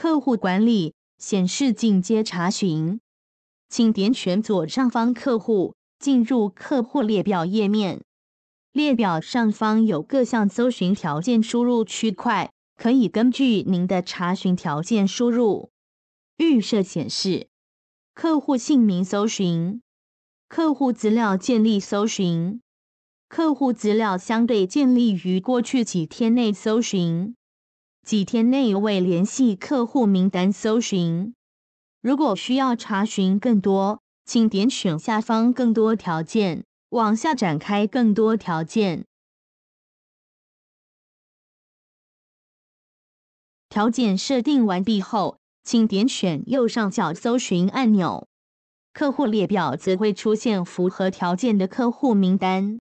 客户管理显示进阶查询，请点选左上方客户，进入客户列表页面。列表上方有各项搜寻条件输入区块，可以根据您的查询条件输入。预设显示客户姓名搜寻，客户资料建立搜寻，客户资料相对建立于过去几天内搜寻。几天内未联系客户名单搜寻。如果需要查询更多，请点选下方“更多条件”，往下展开更多条件。条件设定完毕后，请点选右上角搜寻按钮，客户列表则会出现符合条件的客户名单。